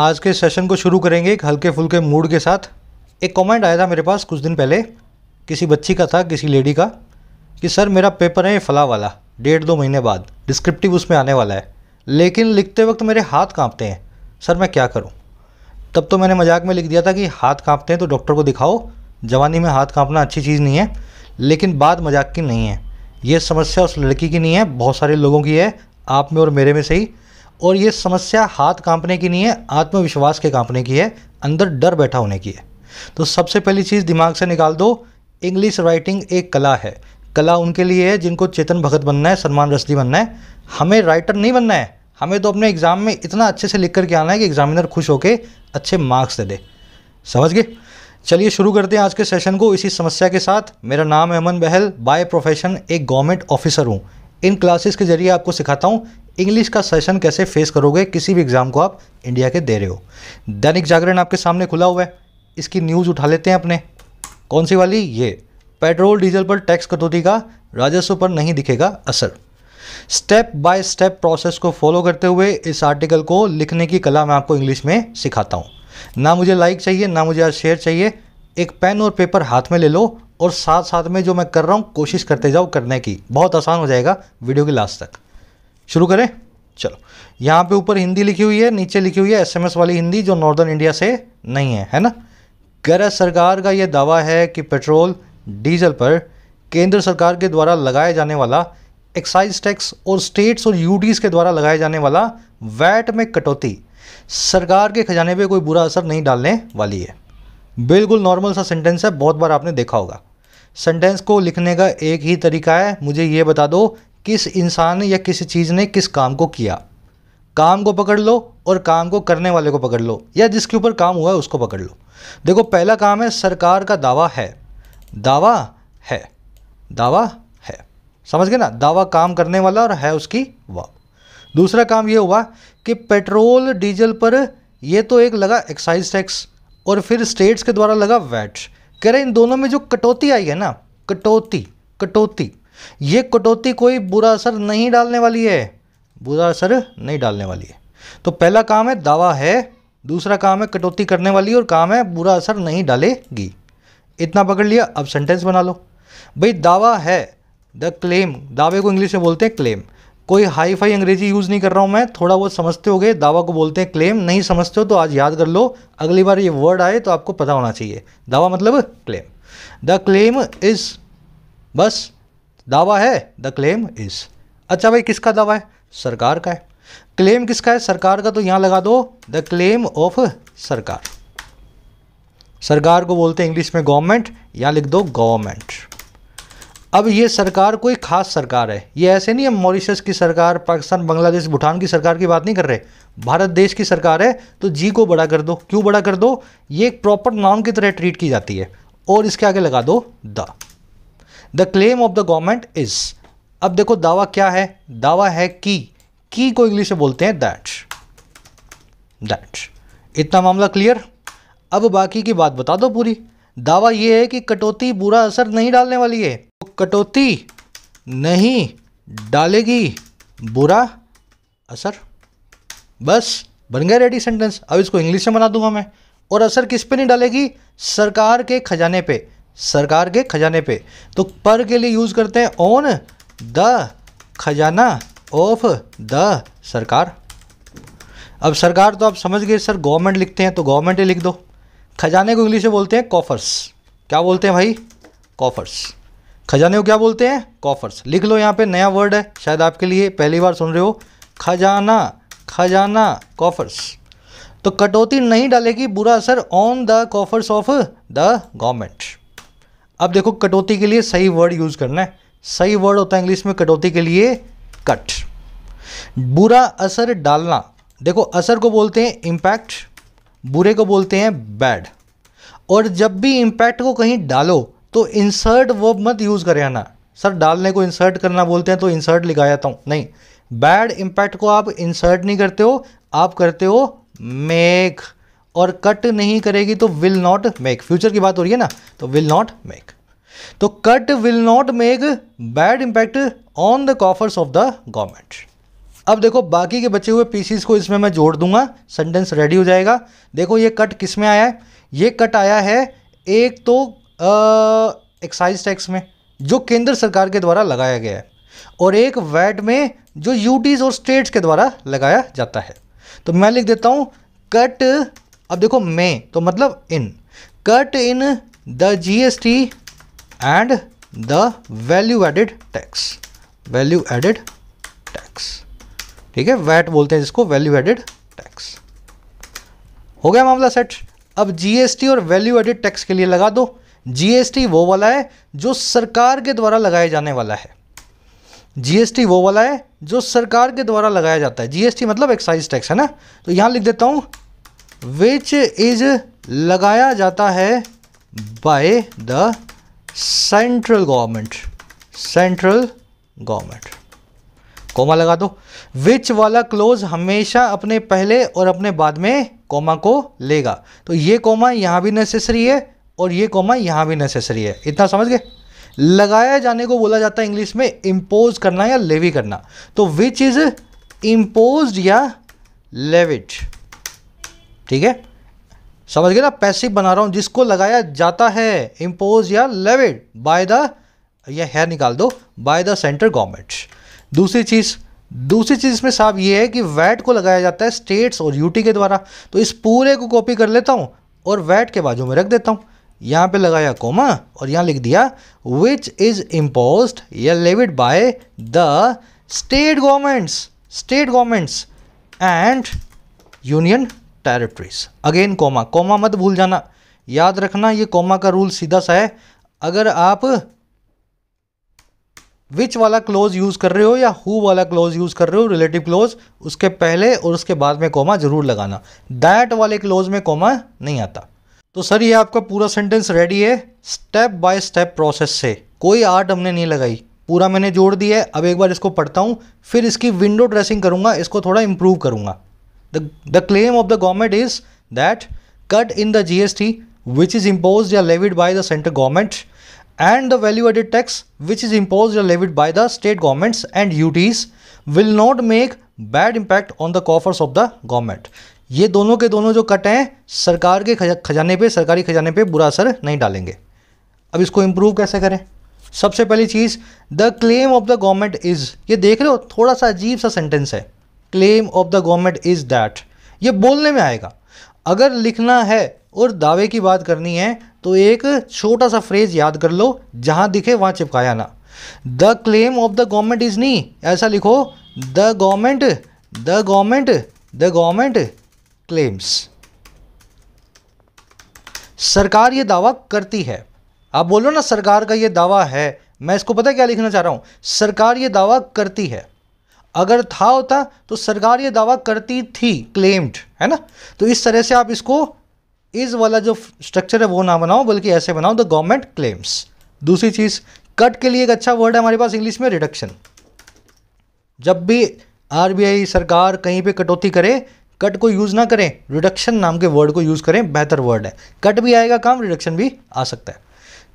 आज के सेशन को शुरू करेंगे एक हल्के फुल्के मूड के साथ एक कमेंट आया था मेरे पास कुछ दिन पहले किसी बच्ची का था किसी लेडी का कि सर मेरा पेपर है फला वाला डेढ़ दो महीने बाद डिस्क्रिप्टिव उसमें आने वाला है लेकिन लिखते वक्त मेरे हाथ कांपते हैं सर मैं क्या करूं तब तो मैंने मजाक में लिख दिया था कि हाथ कांपते हैं तो डॉक्टर को दिखाओ जवानी में हाथ कांपना अच्छी चीज़ नहीं है लेकिन बात मजाक की नहीं है ये समस्या उस लड़की की नहीं है बहुत सारे लोगों की है आप में और मेरे में सही और ये समस्या हाथ कांपने की नहीं है आत्मविश्वास के कांपने की है अंदर डर बैठा होने की है तो सबसे पहली चीज़ दिमाग से निकाल दो इंग्लिश राइटिंग एक कला है कला उनके लिए है जिनको चेतन भगत बनना है सलमान रश्दी बनना है हमें राइटर नहीं बनना है हमें तो अपने एग्ज़ाम में इतना अच्छे से लिख करके आना है कि एग्जामिनर खुश होकर अच्छे मार्क्स दे दे समझ गए चलिए शुरू करते हैं आज के सेशन को इसी समस्या के साथ मेरा नाम है अमन बहल बाय प्रोफेशन एक गवर्नमेंट ऑफिसर हूँ इन क्लासेस के जरिए आपको सिखाता हूँ इंग्लिश का सेशन कैसे फेस करोगे किसी भी एग्ज़ाम को आप इंडिया के दे रहे हो दैनिक जागरण आपके सामने खुला हुआ है इसकी न्यूज़ उठा लेते हैं अपने कौन सी वाली ये पेट्रोल डीजल पर टैक्स कटौती का राजस्व पर नहीं दिखेगा असर स्टेप बाय स्टेप प्रोसेस को फॉलो करते हुए इस आर्टिकल को लिखने की कला मैं आपको इंग्लिश में सिखाता हूँ ना मुझे लाइक चाहिए ना मुझे आज शेयर चाहिए एक पेन और पेपर हाथ में ले लो और साथ साथ में जो मैं कर रहा हूँ कोशिश करते जाओ करने की बहुत आसान हो जाएगा वीडियो की लास्ट तक शुरू करें चलो यहाँ पे ऊपर हिंदी लिखी हुई है नीचे लिखी हुई है एसएमएस वाली हिंदी जो नॉर्दर्न इंडिया से नहीं है है ना गैरत सरकार का यह दावा है कि पेट्रोल डीजल पर केंद्र सरकार के द्वारा लगाया जाने वाला एक्साइज टैक्स और स्टेट्स और यूटीज के द्वारा लगाए जाने वाला वैट में कटौती सरकार के खजाने पे कोई बुरा असर नहीं डालने वाली है बिल्कुल नॉर्मल सा सेंटेंस है बहुत बार आपने देखा होगा सेंटेंस को लिखने का एक ही तरीका है मुझे ये बता दो किस इंसान ने या किसी चीज़ ने किस काम को किया काम को पकड़ लो और काम को करने वाले को पकड़ लो या जिसके ऊपर काम हुआ है उसको पकड़ लो देखो पहला काम है सरकार का दावा है दावा है दावा है समझ गए ना दावा काम करने वाला और है उसकी वाह दूसरा काम ये हुआ कि पेट्रोल डीजल पर यह तो एक लगा एक्साइज टैक्स और फिर स्टेट्स के द्वारा लगा वैट कह रहे इन दोनों में जो कटौती आई है ना कटौती कटौती ये कटौती कोई बुरा असर नहीं डालने वाली है बुरा असर नहीं डालने वाली है तो पहला काम है दावा है दूसरा काम है कटौती करने वाली और काम है बुरा असर नहीं डालेगी इतना पकड़ लिया अब सेंटेंस बना लो भाई दावा है द क्लेम दावे को इंग्लिश में बोलते हैं क्लेम कोई हाई फाई अंग्रेजी यूज़ नहीं कर रहा हूँ मैं थोड़ा बहुत समझते हो दावा को बोलते हैं क्लेम नहीं समझते हो तो आज याद कर लो अगली बार ये वर्ड आए तो आपको पता होना चाहिए दावा मतलब क्लेम द क्लेम इज़ बस दावा है द क्लेम इज़ अच्छा भाई किसका दावा है सरकार का है क्लेम किसका है सरकार का तो यहां लगा दो द क्लेम ऑफ सरकार सरकार को बोलते हैं इंग्लिश में गवर्नमेंट यहां लिख दो गवर्नमेंट अब ये सरकार कोई खास सरकार है ये ऐसे नहीं है मॉरिशस की सरकार पाकिस्तान बांग्लादेश भूटान की सरकार की बात नहीं कर रहे भारत देश की सरकार है तो जी को बड़ा कर दो क्यों बड़ा कर दो ये एक प्रॉपर नाम की तरह ट्रीट की जाती है और इसके आगे लगा दो the the claim of the government is अब देखो दावा क्या है दावा है की की को इंग्लिश में बोलते हैं दैट दैट इतना मामला क्लियर अब बाकी की बात बता दो पूरी दावा यह है कि कटौती बुरा असर नहीं डालने वाली है तो कटौती नहीं डालेगी बुरा असर बस बन गया रेडी सेंटेंस अब इसको इंग्लिश में बना दूंगा मैं और असर किस पे नहीं डालेगी सरकार के खजाने पे सरकार के खजाने पे तो पर के लिए यूज़ करते हैं ऑन द खजाना ऑफ द सरकार अब सरकार तो आप समझ गए सर गवर्नमेंट लिखते हैं तो गवर्नमेंट ही लिख दो खजाने को इंग्लिश में बोलते हैं कॉफर्स क्या बोलते हैं भाई कॉफर्स खजाने को क्या बोलते हैं कॉफर्स लिख लो यहाँ पे नया वर्ड है शायद आपके लिए पहली बार सुन रहे हो खजाना खजाना कॉफर्स तो कटौती नहीं डालेगी बुरा असर on the coffers of the government अब देखो कटौती के लिए सही वर्ड यूज़ करना है सही वर्ड होता है इंग्लिश में कटौती के लिए कट बुरा असर डालना देखो असर को बोलते हैं इम्पैक्ट बुरे को बोलते हैं बैड और जब भी इम्पैक्ट को कहीं डालो तो इंसर्ट वर्ब मत यूज़ करें ना सर डालने को इंसर्ट करना बोलते हैं तो इंसर्ट लिखा जाता हूँ नहीं बैड इम्पैक्ट को आप इंसर्ट नहीं करते हो आप करते हो मेक और कट नहीं करेगी तो विल नॉट मेक फ्यूचर की बात हो रही है ना तो विल नॉट मेक तो cut will not make bad impact on the coffers of the government अब देखो बाकी के बचे हुए पीसीस को इसमें मैं जोड़ दूंगा सेंटेंस रेडी हो जाएगा देखो ये कट किस में आया है ये कट आया है एक तो एक्साइज टैक्स में जो केंद्र सरकार के द्वारा लगाया गया है और एक वैट में जो यूटीज़ और स्टेट्स के द्वारा लगाया जाता है तो मैं लिख देता हूँ कट अब देखो मे तो मतलब in cut in the GST and the value added tax value added tax ठीक है वैट बोलते हैं जिसको वैल्यू एडेड टैक्स हो गया मामला सेट अब जीएसटी और वैल्यू एडेड टैक्स के लिए लगा दो जीएसटी वो वाला है जो सरकार के द्वारा लगाया जाने वाला है जीएसटी वो वाला है जो सरकार के द्वारा लगाया जाता है जीएसटी मतलब एक्साइज टैक्स है ना तो यहां लिख देता हूं विच इज लगाया जाता है by the central government central government comma लगा दो विच वाला क्लोज हमेशा अपने पहले और अपने बाद में कोमा को लेगा तो ये कोमा यहां भी नेसेसरी है और ये कोमा यहां भी नेसेसरी है इतना समझ गए लगाया जाने को बोला जाता है इंग्लिश में इंपोज करना या लेवी करना तो विच इज इंपोज या लेविट ठीक है समझ गए ना पैसिव बना रहा हूँ जिसको लगाया जाता है इम्पोज या लेविड बाय द या है निकाल दो बाय द सेंट्रल गवर्नमेंट दूसरी चीज़ दूसरी चीज़ इसमें साहब ये है कि वैट को लगाया जाता है स्टेट्स और यूटी के द्वारा तो इस पूरे को कॉपी कर लेता हूँ और वैट के बाजू में रख देता हूँ यहाँ पे लगाया कोमा और यहाँ लिख दिया विच इज़ इम्पोज या levied by the state governments state governments and union territories again comma comma मत भूल जाना याद रखना ये कोमा का रूल सीधा सा है अगर आप विच वाला क्लोज यूज़ कर रहे हो या हु वाला क्लोज यूज़ कर रहे हो रिलेटिव क्लोज उसके पहले और उसके बाद में कोमा ज़रूर लगाना दैट वाले क्लोज में कोमा नहीं आता तो सर ये आपका पूरा सेंटेंस रेडी है स्टेप बाय स्टेप प्रोसेस से कोई आर्ट हमने नहीं लगाई पूरा मैंने जोड़ दिया है अब एक बार इसको पढ़ता हूँ फिर इसकी विंडो ड्रेसिंग करूंगा इसको थोड़ा इम्प्रूव करूंगा The, the claim of the government is that cut in the GST which is imposed or levied by the central government and the value added tax which is imposed or levied by the state governments and UTs will not make bad impact on the coffers of the government ये दोनों के दोनों जो cut हैं सरकार के खजाने पे सरकारी खजाने पे बुरा असर नहीं डालेंगे अब इसको इम्प्रूव कैसे करें सबसे पहली चीज़ the claim of the government is ये देख रहे हो थोड़ा सा अजीब सा सेंटेंस है claim of the government is that ये बोलने में आएगा अगर लिखना है और दावे की बात करनी है तो एक छोटा सा फ्रेज याद कर लो जहां दिखे वहां चिपकाया ना the claim of the government is नहीं ऐसा लिखो the government the government the government claims सरकार ये दावा करती है आप बोलो ना सरकार का ये दावा है मैं इसको पता क्या लिखना चाह रहा हूं सरकार ये दावा करती है अगर था होता तो सरकार ये दावा करती थी क्लेम्ड है ना तो इस तरह से आप इसको इस वाला जो स्ट्रक्चर है वो ना बनाओ बल्कि ऐसे बनाओ द गवर्नमेंट क्लेम्स दूसरी चीज़ कट के लिए एक अच्छा वर्ड है हमारे पास इंग्लिश में रिडक्शन जब भी आरबीआई सरकार कहीं पे कटौती करे कट को यूज़ ना करें रिडक्शन नाम के वर्ड को यूज़ करें बेहतर वर्ड है कट भी आएगा काम रिडक्शन भी आ सकता है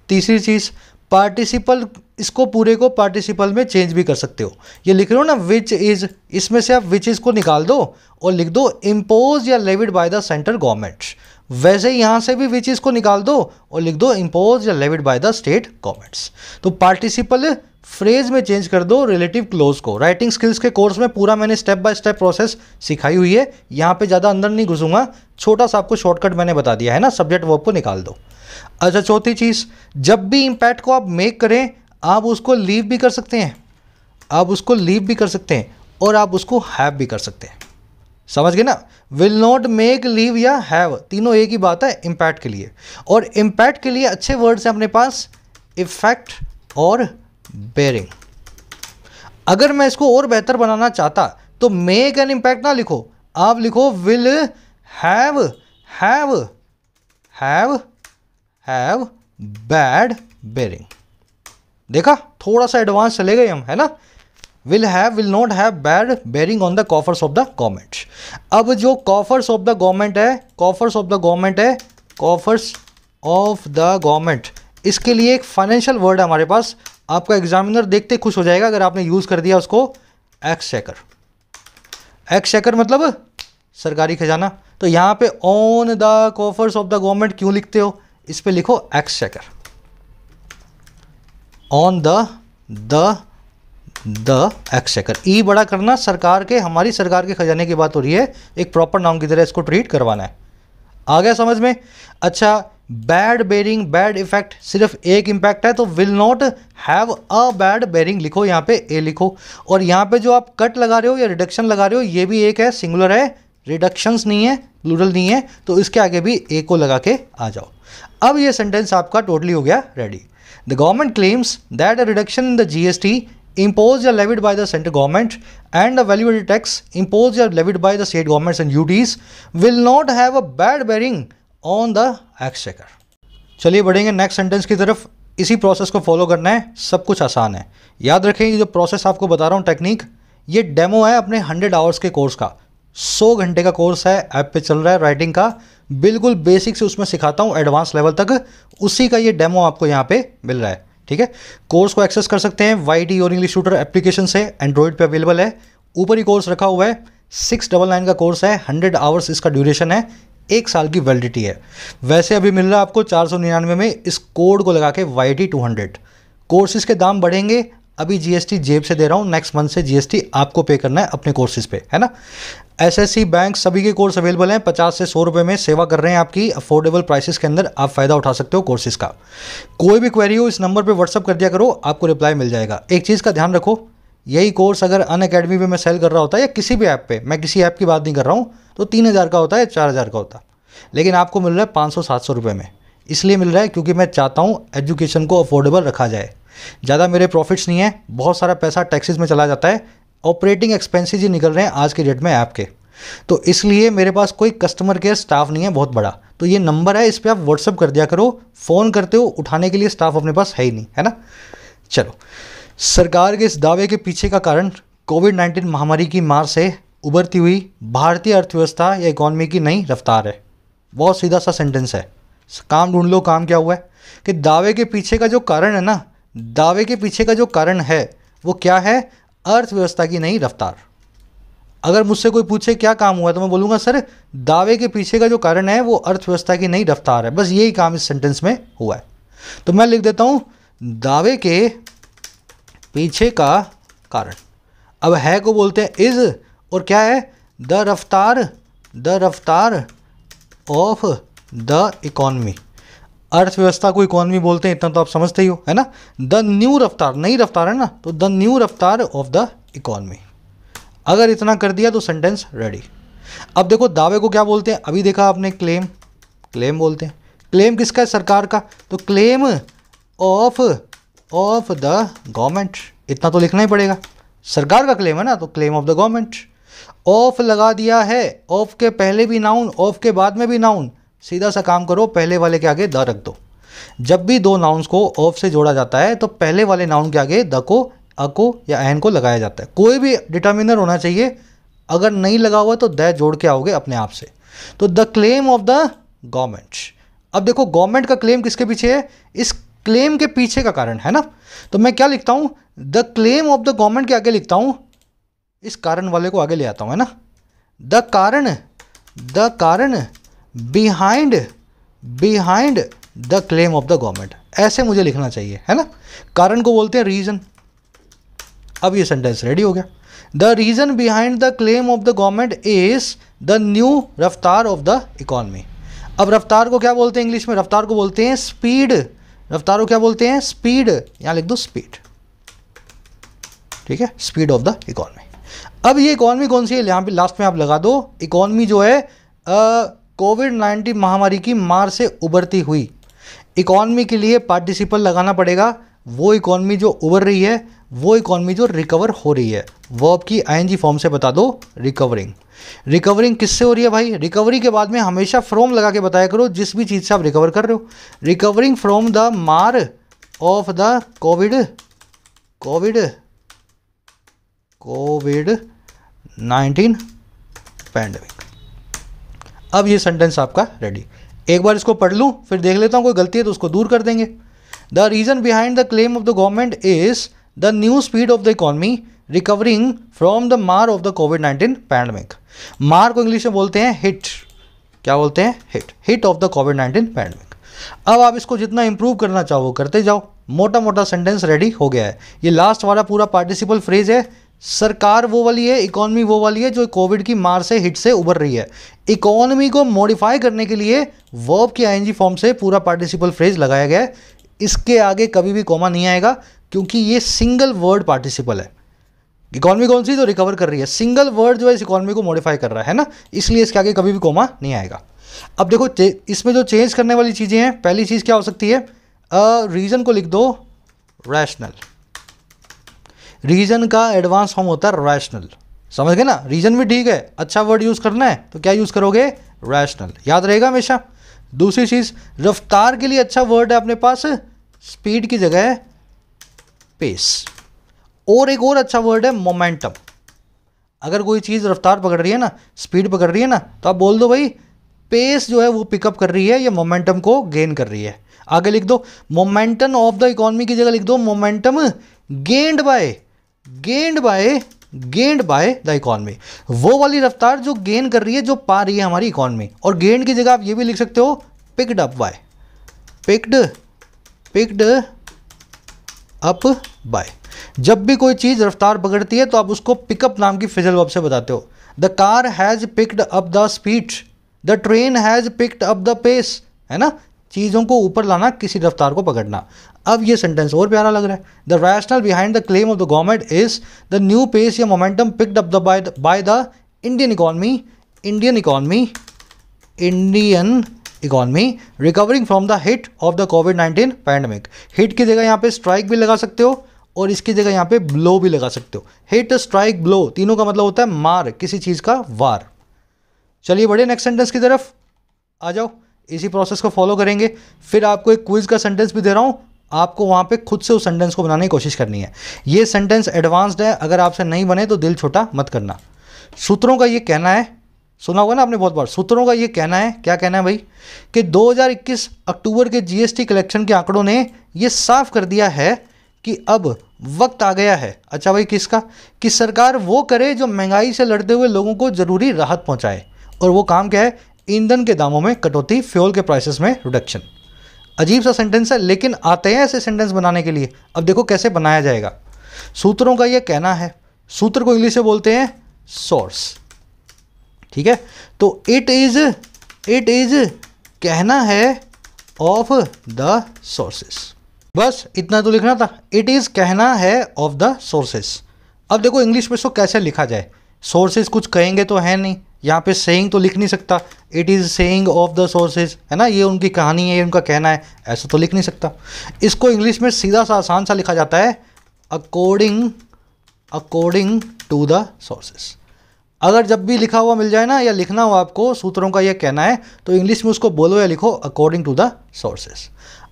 तीसरी चीज़ पार्टिसिपल इसको पूरे को पार्टिसिपल में चेंज भी कर सकते हो ये लिख रहे हो ना विच इज़ इसमें से आप विच इज़ को निकाल दो और लिख दो इम्पोज या levied by the central government वैसे ही यहां से भी विच इसको निकाल दो और लिख दो इम्पोज या levied by the state governments तो पार्टिसिपल फ्रेज में चेंज कर दो रिलेटिव क्लोज को राइटिंग स्किल्स के कोर्स में पूरा मैंने स्टेप बाय स्टेप प्रोसेस सिखाई हुई है यहाँ पे ज़्यादा अंदर नहीं घुसूंगा छोटा सा आपको शॉर्टकट मैंने बता दिया है ना सब्जेक्ट वर्ब को निकाल दो अच्छा चौथी चीज़ जब भी इम्पैक्ट को आप मेक करें आप उसको लीव भी कर सकते हैं आप उसको लीव भी कर सकते हैं और आप उसको हैव भी कर सकते हैं समझ गए ना विल नॉट मेक लीव या हैव तीनों एक ही बात है इम्पैक्ट के लिए और इम्पैक्ट के लिए अच्छे वर्ड्स हैं अपने पास इफेक्ट और बेरिंग अगर मैं इसको और बेहतर बनाना चाहता तो मेक एन इम्पैक्ट ना लिखो आप लिखो will have have have have bad bearing देखा थोड़ा सा एडवांस चले गए हम है ना will have will not have bad bearing on the coffers of the government अब जो कॉफर्स ऑफ द गवर्नमेंट है कॉफर्स ऑफ द गवर्नमेंट है कॉफर्स ऑफ द गवर्नमेंट इसके लिए एक फाइनेंशियल वर्ड है हमारे पास आपका एग्जामिनर देखते खुश हो जाएगा अगर आपने यूज़ कर दिया उसको एक्स चेकर मतलब सरकारी खजाना तो यहाँ पे on the coffers of the government क्यों लिखते हो इस पर लिखो checker on the the exchequer ई बड़ा करना सरकार के हमारी सरकार के खजाने की बात हो रही है एक प्रॉपर नाउन की तरह इसको ट्रीट करवाना है आ गया समझ में अच्छा बैड बेरिंग बैड इफेक्ट सिर्फ एक इम्पैक्ट है तो will not have a bad bearing लिखो यहाँ पे ए लिखो और यहाँ पे जो आप कट लगा रहे हो या रिडक्शन लगा रहे हो ये भी एक है सिंगुलर है रिडक्शंस नहीं है प्लूरल नहीं है तो इसके आगे भी ए को लगा के आ जाओ अब ये सेंटेंस आपका टोटली हो गया ready the government claims that a reduction in the G S T imposed or levied by the central government and the value tax imposed or levied by the state governments and UTs will not have a bad bearing on the exchequer. चलिए बढ़ेंगे next sentence की तरफ इसी process को follow करना है सब कुछ आसान है याद रखें ये जो प्रोसेस आपको बता रहा हूँ टेक्निक ये डेमो है अपने हंड्रेड आवर्स के कोर्स का सौ घंटे का कोर्स है ऐप पे चल रहा है राइटिंग का बिल्कुल बेसिक से उसमें सिखाता हूँ एडवांस लेवल तक उसी का ये डेमो आपको यहाँ पे मिल रहा है ठीक है कोर्स को एक्सेस कर सकते हैं वाई डी और इंग्लिश शूटर एप्लीकेशन से एंड्रॉइड पे अवेलेबल है ऊपर ही कोर्स रखा हुआ है सिक्स डबल नाइन का कोर्स है हंड्रेड आवर्स इसका ड्यूरेशन है एक साल की वैलिडिटी है वैसे अभी मिल रहा है आपको चार सौ निन्यानवे में इस कोड को लगा के Y D two hundred courses के दाम बढ़ेंगे अभी जीएसटी जेब से दे रहा हूँ नेक्स्ट मंथ से जीएसटी आपको पे करना है अपने कोर्सेज पे है ना एसएससी बैंक सभी के कोर्स अवेलेबल हैं पचास से सौ रुपये में सेवा कर रहे हैं आपकी अफोर्डेबल प्राइसेस के अंदर आप फ़ायदा उठा सकते हो कोर्सेज का कोई भी क्वेरी हो इस नंबर पर व्हाट्सअप कर दिया करो आपको रिप्लाई मिल जाएगा एक चीज़ का ध्यान रखो यही कोर्स अगर अन अकेडमी पर मैं सेल कर रहा होता या किसी भी ऐप पर मैं किसी ऐप की बात नहीं कर रहा हूँ तो तीन हज़ार का होता है चार हज़ार का होता लेकिन आपको मिल रहा है पाँच सौ सात सौ रुपये में इसलिए मिल रहा है क्योंकि मैं चाहता हूँ एजुकेशन को अफोर्डेबल रखा जाए ज़्यादा मेरे प्रॉफिट्स नहीं है बहुत सारा पैसा टैक्सेस में चला जाता है ऑपरेटिंग एक्सपेंसेस ही निकल रहे हैं आज के डेट में ऐप के तो इसलिए मेरे पास कोई कस्टमर केयर स्टाफ नहीं है बहुत बड़ा तो ये नंबर है इस पर आप व्हाट्सअप कर दिया करो फ़ोन करते हो उठाने के लिए स्टाफ अपने पास है ही नहीं है ना चलो सरकार के इस दावे के पीछे का कारण कोविड नाइन्टीन महामारी की मार से उभरती हुई भारतीय अर्थव्यवस्था या इकॉनमी की नई रफ्तार है बहुत सीधा सा सेंटेंस है काम ढूंढ लो काम क्या हुआ है कि दावे के पीछे का जो कारण है ना दावे के पीछे का जो कारण है वो क्या है अर्थव्यवस्था की नहीं रफ्तार अगर मुझसे कोई पूछे क्या काम हुआ तो मैं बोलूँगा सर दावे के पीछे का जो कारण है वो अर्थव्यवस्था की नई रफ्तार है बस यही काम इस सेंटेंस में हुआ है तो मैं लिख देता हूँ दावे के पीछे का कारण अब है को बोलते हैं इज और क्या है द रफ्तार द रफ्तार ऑफ द इकॉनमी अर्थव्यवस्था को इकोनॉमी बोलते हैं इतना तो आप समझते ही हो है ना द न्यू रफ्तार नई रफ्तार है ना तो द न्यू रफ्तार ऑफ द इकोनॉमी अगर इतना कर दिया तो सेंटेंस रेडी अब देखो दावे को क्या बोलते हैं अभी देखा आपने क्लेम क्लेम बोलते हैं क्लेम किसका है सरकार का तो claim of of the government इतना तो लिखना ही पड़ेगा सरकार का क्लेम है ना तो claim of the government of लगा दिया है ऑफ के पहले भी नाउन ऑफ के बाद में भी नाउन सीधा सा काम करो पहले वाले के आगे द रख दो जब भी दो नाउन्स को ऑफ से जोड़ा जाता है तो पहले वाले नाउन के आगे द को अ को या एन को लगाया जाता है कोई भी डिटर्मिनर होना चाहिए अगर नहीं लगा हुआ तो द जोड़ के आओगे अपने आप से तो the claim of the government अब देखो गवर्नमेंट का क्लेम किसके पीछे है इस क्लेम के पीछे का कारण है ना तो मैं क्या लिखता हूँ the claim of the government के आगे लिखता हूँ इस कारण वाले को आगे ले आता हूँ है ना द कारण द कारण behind behind the claim of the government ऐसे मुझे लिखना चाहिए है ना कारण को बोलते हैं रीज़न अब ये सेंटेंस रेडी हो गया the reason behind the claim of the government is the new रफ्तार ऑफ द इकॉनमी अब रफ्तार को क्या बोलते हैं इंग्लिश में रफ्तार को बोलते हैं स्पीड रफ्तार को क्या बोलते हैं स्पीड यहां लिख दो स्पीड ठीक है स्पीड ऑफ द इकॉनमी अब ये इकॉनमी कौन सी है यहां पे लास्ट में आप लगा दो इकॉनमी जो है आ, कोविड नाइन्टीन महामारी की मार से उबरती हुई इकॉनमी के लिए पार्टिसिपल लगाना पड़ेगा वो इकॉनमी जो उबर रही है वो इकॉनमी जो रिकवर हो रही है वो आपकी आईएनजी फॉर्म से बता दो रिकवरिंग रिकवरिंग किससे हो रही है भाई रिकवरी के बाद में हमेशा फ्रॉम लगा के बताया करो जिस भी चीज़ से आप रिकवर कर रहे हो रिकवरिंग फ्रॉम द मार of the covid covid covid nineteen pandemic अब ये सेंटेंस आपका रेडी एक बार इसको पढ़ लूँ फिर देख लेता हूँ कोई गलती है तो उसको दूर कर देंगे the reason behind the claim of the government is the new speed of the economy recovering from the मार of the covid nineteen pandemic मार को इंग्लिश में बोलते हैं हिट क्या बोलते हैं hit hit of the covid nineteen pandemic अब आप इसको जितना इंप्रूव करना चाहो करते जाओ मोटा मोटा सेंटेंस रेडी हो गया है ये लास्ट वाला पूरा पार्टिसिपल फ्रेज है सरकार वो वाली है इकोनॉमी वो वाली है जो कोविड की मार से हिट से उभर रही है इकोनॉमी को मॉडिफाई करने के लिए वर्ब के आईएनजी फॉर्म से पूरा पार्टिसिपल फ्रेज लगाया गया है इसके आगे कभी भी कोमा नहीं आएगा क्योंकि ये सिंगल वर्ड पार्टिसिपल है इकोनॉमी कौन सी तो रिकवर कर रही है सिंगल वर्ड जो है इस इकोनॉमी को मॉडिफाई कर रहा है ना इसलिए इसके आगे कभी भी कोमा नहीं आएगा अब देखो इसमें जो चेंज करने वाली चीज़ें हैं पहली चीज़ क्या हो सकती है रीज़न को लिख दो रैशनल रीजन का एडवांस फॉर्म होता है रैशनल समझ गए ना रीजन भी ठीक है अच्छा वर्ड यूज़ करना है तो क्या यूज़ करोगे रैशनल याद रहेगा हमेशा दूसरी चीज़ रफ्तार के लिए अच्छा वर्ड है अपने पास स्पीड की जगह है पेस और एक और अच्छा वर्ड है मोमेंटम अगर कोई चीज़ रफ्तार पकड़ रही है ना स्पीड पकड़ रही है ना तो आप बोल दो भाई पेस जो है वो पिकअप कर रही है या मोमेंटम को गेन कर रही है आगे लिख दो मोमेंटम ऑफ द इकोनॉमी की जगह लिख दो momentum gained by gained by gained by the economy वो वाली रफ्तार जो गेन कर रही है जो पा रही है हमारी इकॉनमी और गेंड की जगह आप ये भी लिख सकते हो picked up by picked picked up by जब भी कोई चीज़ रफ्तार पकड़ती है तो आप उसको पिकअप नाम की फिजल वब से बताते हो the car has picked up the speed the train has picked up the pace है ना चीज़ों को ऊपर लाना किसी रफ्तार को पकड़ना अब ये सेंटेंस और प्यारा लग रहा है the rational behind the claim of the government is the new pace या momentum picked up by by the Indian economy Indian economy Indian economy recovering from the hit of the covid nineteen pandemic hit की जगह यहाँ पे strike भी लगा सकते हो और इसकी जगह यहाँ पे ब्लो भी लगा सकते हो हिट स्ट्राइक ब्लो तीनों का मतलब होता है मार किसी चीज़ का वार चलिए बढ़े नेक्स्ट सेंटेंस की तरफ आ जाओ इसी प्रोसेस को फॉलो करेंगे फिर आपको एक क्विज का सेंटेंस भी दे रहा हूँ आपको वहाँ पे खुद से उस सेंटेंस को बनाने की कोशिश करनी है ये सेंटेंस एडवांस्ड है अगर आपसे नहीं बने तो दिल छोटा मत करना सूत्रों का ये कहना है सुना होगा ना आपने बहुत बार सूत्रों का ये कहना है क्या कहना है भाई कि 2021 अक्टूबर के जीएसटी कलेक्शन के आंकड़ों ने ये साफ कर दिया है कि अब वक्त आ गया है अच्छा भाई किसका कि सरकार वो करे जो महंगाई से लड़ते हुए लोगों को ज़रूरी राहत पहुंचाए और वो काम क्या है ईंधन के दामों में कटौती फ्यूल के प्राइसेस में रिडक्शन अजीब सा सेंटेंस है लेकिन आते हैं ऐसे सेंटेंस बनाने के लिए अब देखो कैसे बनाया जाएगा सूत्रों का यह कहना है सूत्र को इंग्लिश से बोलते हैं सोर्स ठीक है तो इट इज इट इज कहना है ऑफ द सोर्सेस बस इतना तो लिखना था इट इज कहना है ऑफ द सोर्सेस अब देखो इंग्लिश में इसको कैसे लिखा जाए सोर्सेस कुछ कहेंगे तो है नहीं यहाँ पे सेइंग तो लिख नहीं सकता it is saying of the sources है ना ये उनकी कहानी है ये उनका कहना है ऐसा तो लिख नहीं सकता इसको इंग्लिश में सीधा सा आसान सा लिखा जाता है according according to the sources अगर जब भी लिखा हुआ मिल जाए ना या लिखना हो आपको सूत्रों का यह कहना है तो इंग्लिश में उसको बोलो या लिखो अकॉर्डिंग टू द सोर्सेज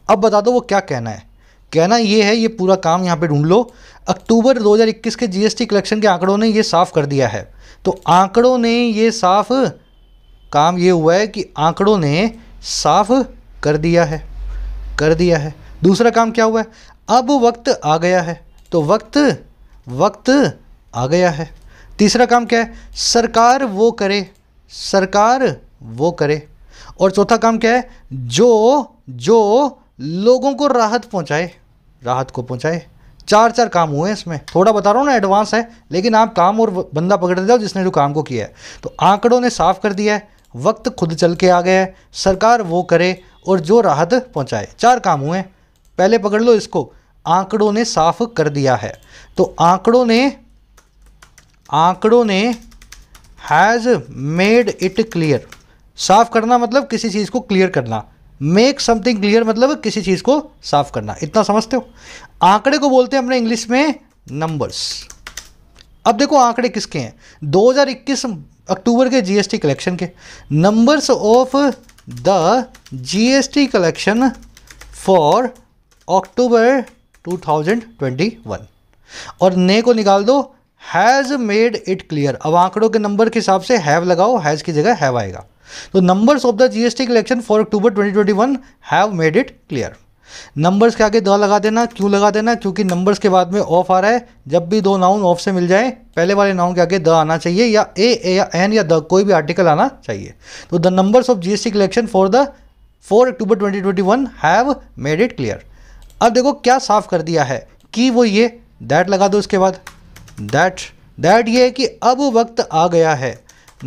अब बता दो वो क्या कहना है कहना ये है ये पूरा काम यहाँ पे ढूंढ लो अक्टूबर 2021 के जीएसटी कलेक्शन के आंकड़ों ने ये साफ कर दिया है तो आंकड़ों ने ये साफ काम ये हुआ है कि आंकड़ों ने साफ कर दिया है कर दिया है दूसरा काम क्या हुआ है अब वक्त आ गया है तो वक्त वक्त आ गया है तीसरा काम क्या है सरकार वो करे सरकार वो करे और चौथा काम क्या है जो जो लोगों को राहत पहुंचाए राहत को पहुंचाए चार चार काम हुए हैं इसमें थोड़ा बता रहा हूँ ना एडवांस है लेकिन आप काम और बंदा पकड़ जाओ जिसने जो काम को किया है तो आंकड़ों ने साफ कर दिया है वक्त खुद चल के आ गया है सरकार वो करे और जो राहत पहुँचाए चार काम हुए हैं पहले पकड़ लो इसको आंकड़ों ने साफ कर दिया है तो आंकड़ों ने आंकड़ों ने हैज़ मेड इट क्लियर साफ करना मतलब किसी चीज़ को क्लियर करना मेक समथिंग क्लियर मतलब किसी चीज़ को साफ करना इतना समझते हो आंकड़े को बोलते हैं अपने इंग्लिश में नंबर्स अब देखो आंकड़े किसके हैं 2021 अक्टूबर के जीएसटी कलेक्शन के numbers of the GST collection for October 2021 और ने को निकाल दो हैज़ मेड इट क्लियर अब आंकड़ों के नंबर के हिसाब से हैव लगाओ हैज़ की जगह हैव आएगा तो numbers of the GST collection for October 2021 have made it clear numbers के आगे द लगा देना क्यों लगा देना क्योंकि नंबर्स के बाद में ऑफ आ रहा है जब भी दो नाउन ऑफ से मिल जाए पहले वाले नाउन के आगे द आना चाहिए या ए, ए या एन या द कोई भी आर्टिकल आना चाहिए तो the numbers of GST collection for the four October twenty have made it clear अब देखो क्या साफ कर दिया है कि वो ये दैट लगा दो उसके बाद दैट दैट ये है कि अब वक्त आ गया है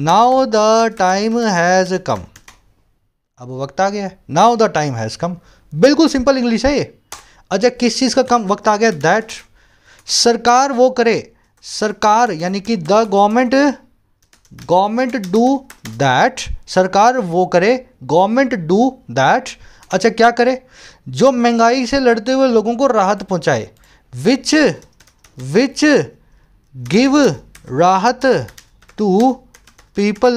now the time has come अब वक्त आ गया now the time has come बिल्कुल सिंपल इंग्लिश है ये अच्छा किस चीज़ का कम वक्त आ गया दैट सरकार वो करे सरकार यानी कि the government government do that सरकार वो करे गवर्नमेंट डू दैट अच्छा क्या करे जो महंगाई से लड़ते हुए लोगों को राहत पहुंचाए विच विच गिव राहत टू पीपल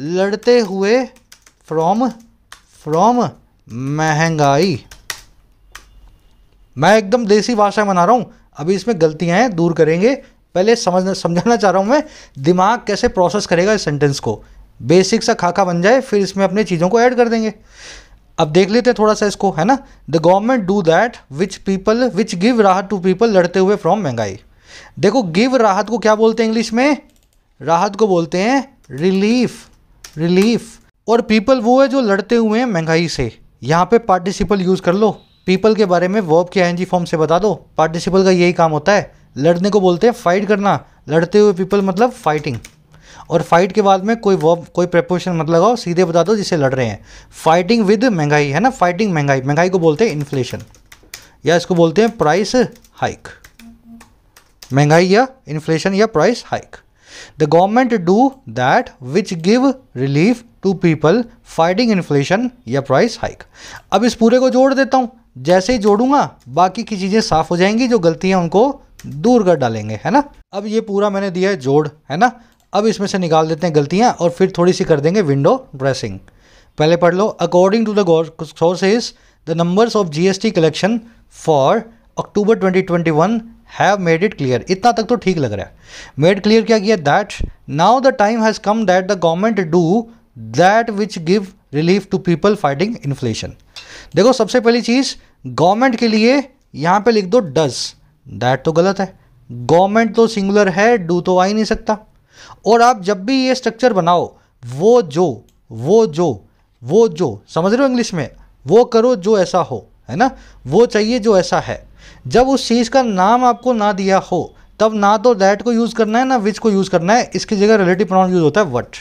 लड़ते हुए फ्रॉम फ्रॉम महंगाई मैं एकदम देसी भाषा बना रहा हूँ अभी इसमें गलतियाँ हैं दूर करेंगे पहले समझना समझाना चाह रहा हूँ मैं दिमाग कैसे प्रोसेस करेगा इस सेंटेंस को बेसिक सा खाका बन जाए फिर इसमें अपने चीज़ों को ऐड कर देंगे अब देख लेते हैं थोड़ा सा इसको है ना the government do that which people which give राहत टू पीपल लड़ते हुए फ्रॉम महंगाई देखो गिव राहत को क्या बोलते हैं इंग्लिश में राहत को बोलते हैं रिलीफ रिलीफ और पीपल वो है जो लड़ते हुए हैं महंगाई से यहाँ पे पार्टिसिपल यूज़ कर लो पीपल के बारे में वर्ब के आई फॉर्म से बता दो पार्टिसिपल का यही काम होता है लड़ने को बोलते हैं फाइट करना लड़ते हुए पीपल मतलब फाइटिंग और फाइट के बाद में कोई वर्ब कोई प्रपोशन मत लगाओ सीधे बता दो जिसे लड़ रहे हैं फाइटिंग विद महंगाई है ना फाइटिंग महंगाई महंगाई को बोलते हैं इन्फ्लेशन या इसको बोलते हैं प्राइस हाइक महंगाई या इन्फ्लेशन या price hike The government do that which give relief to people fighting inflation या प्राइस हाइक अब इस पूरे को जोड़ देता हूँ जैसे ही जोड़ूंगा बाकी की चीज़ें साफ हो जाएंगी जो गलतियाँ उनको दूर कर डालेंगे है ना अब ये पूरा मैंने दिया है जोड़ है ना अब इसमें से निकाल देते हैं गलतियाँ और फिर थोड़ी सी कर देंगे विंडो ड्रेसिंग पहले पढ़ लो according to the sources the numbers of GST collection for October 2021 have made it clear इतना तक तो ठीक लग रहा है मेड क्लियर क्या किया that now the time has come that the government do that which give relief to people fighting inflation देखो सबसे पहली चीज़ गवर्नमेंट के लिए यहाँ पे लिख दो डज दैट तो गलत है गवर्नमेंट तो सिंगुलर है डू तो आ ही नहीं सकता और आप जब भी ये स्ट्रक्चर बनाओ वो जो वो जो वो जो समझ रहे हो इंग्लिश में वो करो जो ऐसा हो है ना वो चाहिए जो ऐसा है जब उस चीज़ का नाम आपको ना दिया हो तब ना तो दैट को यूज़ करना है ना विच को यूज़ करना है इसकी जगह रिलेटिव प्रोनाउन यूज़ होता है वट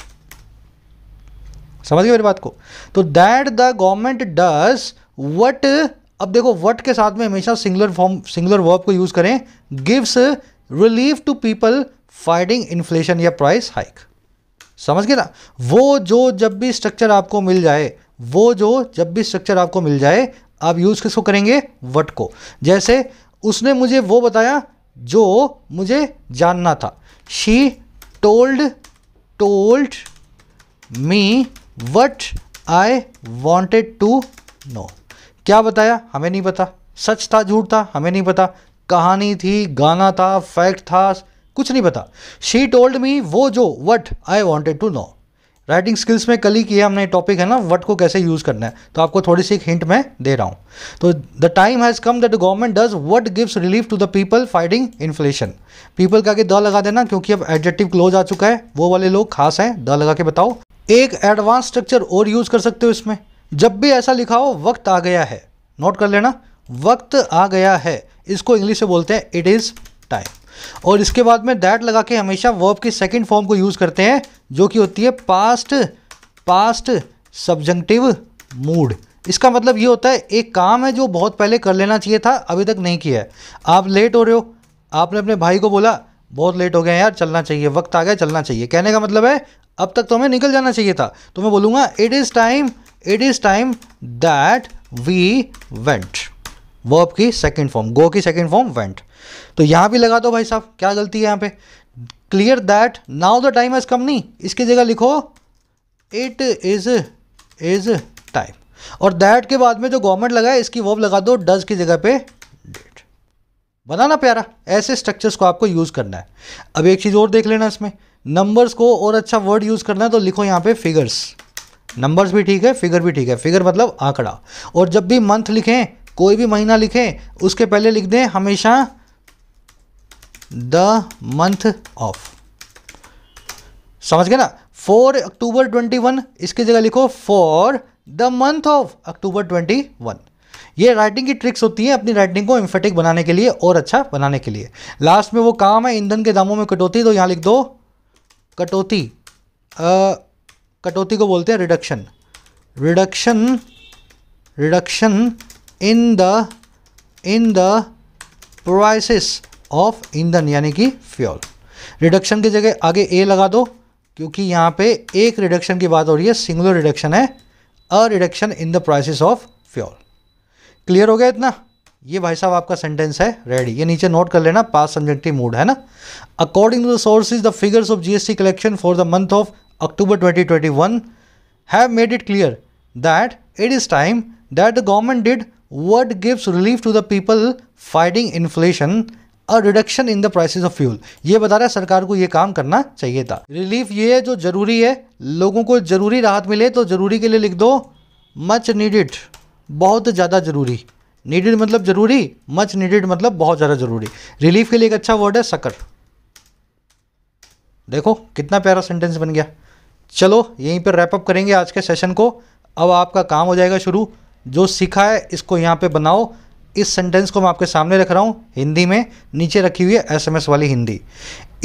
समझ गए मेरी बात को तो that the government does what अब देखो वट के साथ में हमेशा सिंगुलर फॉर्म सिंगुलर वर्ब को यूज़ करें gives relief to people fighting inflation या प्राइस हाइक समझ गए ना वो जो जब भी स्ट्रक्चर आपको मिल जाए वो जो जब भी स्ट्रक्चर आपको मिल जाए आप यूज़ किसको करेंगे वट को जैसे उसने मुझे वो बताया जो मुझे जानना था she told told me what I wanted to know क्या बताया हमें नहीं पता सच था झूठ था हमें नहीं पता कहानी थी गाना था फैक्ट था कुछ नहीं पता शी टोल्ड मी वो जो what I wanted to know writing skills में कल ही किया हमने टॉपिक है ना वट को कैसे यूज़ करना है तो आपको थोड़ी सी एक हिंट मैं दे रहा हूँ तो the time has come that the government does what gives relief to the people fighting inflation people का आगे द लगा देना क्योंकि अब एडजेक्टिव क्लोज आ चुका है वो वाले लोग खास हैं द लगा के बताओ एक एडवांस स्ट्रक्चर और यूज़ कर सकते हो इसमें जब भी ऐसा लिखा हो वक्त आ गया है नोट कर लेना वक्त आ गया है इसको इंग्लिश से बोलते हैं इट इज़ टाइम और इसके बाद में दैट लगा के हमेशा वर्ब की सेकेंड फॉर्म को यूज़ करते हैं जो कि होती है पास्ट पास्ट सब्जेंटिव मूड इसका मतलब ये होता है एक काम है जो बहुत पहले कर लेना चाहिए था अभी तक नहीं किया है आप लेट हो रहे हो आपने अपने भाई को बोला बहुत लेट हो गया यार चलना चाहिए वक्त आ गया चलना चाहिए कहने का मतलब है अब तक तो हमें निकल जाना चाहिए था तो मैं बोलूँगा it is time it is time that we went verb की सेकेंड फॉर्म गो की सेकेंड फॉर्म वेंट तो यहाँ भी लगा दो भाई साहब क्या गलती है यहाँ पे clear that now the time has come नहीं इसकी जगह लिखो इट इज़ इज़ टाइम और दैट के बाद में जो गवर्नमेंट लगा है इसकी वर्ब लगा दो डज की जगह पे डेट बना ना प्यारा ऐसे स्ट्रक्चर्स को आपको यूज़ करना है अब एक चीज़ और देख लेना इसमें नंबर्स को और अच्छा वर्ड यूज़ करना है तो लिखो यहाँ पे फिगर्स नंबर्स भी ठीक है फिगर भी ठीक है फिगर मतलब आंकड़ा और जब भी मंथ लिखें कोई भी महीना लिखें उसके पहले लिख दें हमेशा द मंथ ऑफ समझ गए ना फोर अक्टूबर ट्वेंटी वन इसकी जगह लिखो for the month of October twenty one ये राइटिंग की ट्रिक्स होती है अपनी राइटिंग को इम्फेटिक बनाने के लिए और अच्छा बनाने के लिए लास्ट में वो काम है ईंधन के दामों में कटौती तो यहाँ लिख दो कटौती कटौती को बोलते हैं reduction reduction reduction in the in the prices of ईंधन यानी कि फ्यूल रिडक्शन की जगह आगे ए लगा दो क्योंकि यहाँ पे एक रिडक्शन की बात हो रही है सिंगुलर रिडक्शन है a reduction in the prices of fuel clear हो गया इतना ये भाई साहब आपका सेंटेंस है रेडी ये नीचे नोट कर लेना पास सब्जेक्टिव मूड है ना according to the sources the figures of GST collection for the month of October 2021 have made it clear that it is time that the government did what gives relief to the people fighting inflation और reduction in the prices of fuel ये बता रहा है सरकार को ये काम करना चाहिए था रिलीफ ये जो जरूरी है लोगों को जरूरी राहत मिले तो जरूरी के लिए लिख दो मच नीडिड बहुत ज़्यादा ज़रूरी नीडिड मतलब ज़रूरी मच नीडिड मतलब बहुत ज़्यादा ज़रूरी रिलीफ के लिए एक अच्छा वर्ड है सकर देखो कितना प्यारा सेंटेंस बन गया चलो यहीं पर रैपअप करेंगे आज के सेशन को अब आपका काम हो जाएगा शुरू जो सीखा है इसको यहाँ पर बनाओ इस सेंटेंस को मैं आपके सामने रख रहा हूँ हिंदी में नीचे रखी हुई है एस वाली हिंदी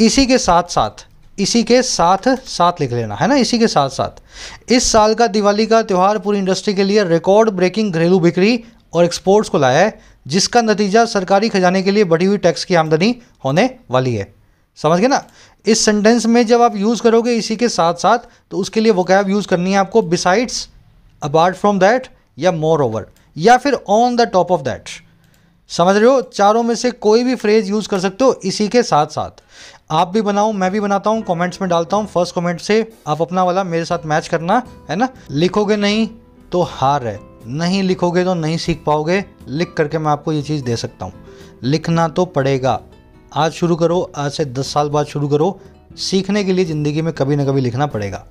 इसी के साथ साथ इसी के साथ साथ लिख लेना है ना इसी के साथ साथ इस साल का दिवाली का त्यौहार पूरी इंडस्ट्री के लिए रिकॉर्ड ब्रेकिंग घरेलू बिक्री और एक्सपोर्ट्स को लाया है जिसका नतीजा सरकारी खजाने के लिए बढ़ी हुई टैक्स की आमदनी होने वाली है समझ गए ना इस सेंटेंस में जब आप यूज़ करोगे इसी के साथ साथ तो उसके लिए वो कैब यूज़ करनी है आपको बिसाइड्स अपार्ट फ्रॉम दैट या मोर ओवर या फिर on the top of that समझ रहे हो चारों में से कोई भी फ्रेज यूज़ कर सकते हो इसी के साथ साथ आप भी बनाओ मैं भी बनाता हूँ कमेंट्स में डालता हूँ फर्स्ट कमेंट से आप अपना वाला मेरे साथ मैच करना है ना लिखोगे नहीं तो हार है नहीं लिखोगे तो नहीं सीख पाओगे लिख करके मैं आपको ये चीज़ दे सकता हूँ लिखना तो पड़ेगा आज शुरू करो आज से दस साल बाद शुरू करो सीखने के लिए ज़िंदगी में कभी ना कभी लिखना पड़ेगा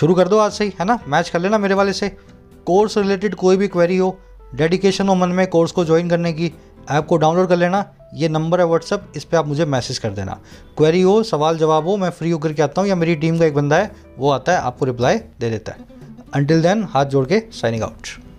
शुरू कर दो आज से ही है ना मैच कर लेना मेरे वाले से कोर्स रिलेटेड कोई भी क्वेरी हो डेडिकेशन मन में कोर्स को ज्वाइन करने की ऐप को डाउनलोड कर लेना ये नंबर है व्हाट्सअप इस पर आप मुझे मैसेज कर देना क्वेरी हो सवाल जवाब हो मैं फ्री होकर के आता हूँ या मेरी टीम का एक बंदा है वो आता है आपको रिप्लाई दे देता है अंटिल देन हाथ जोड़ के साइनिंग आउट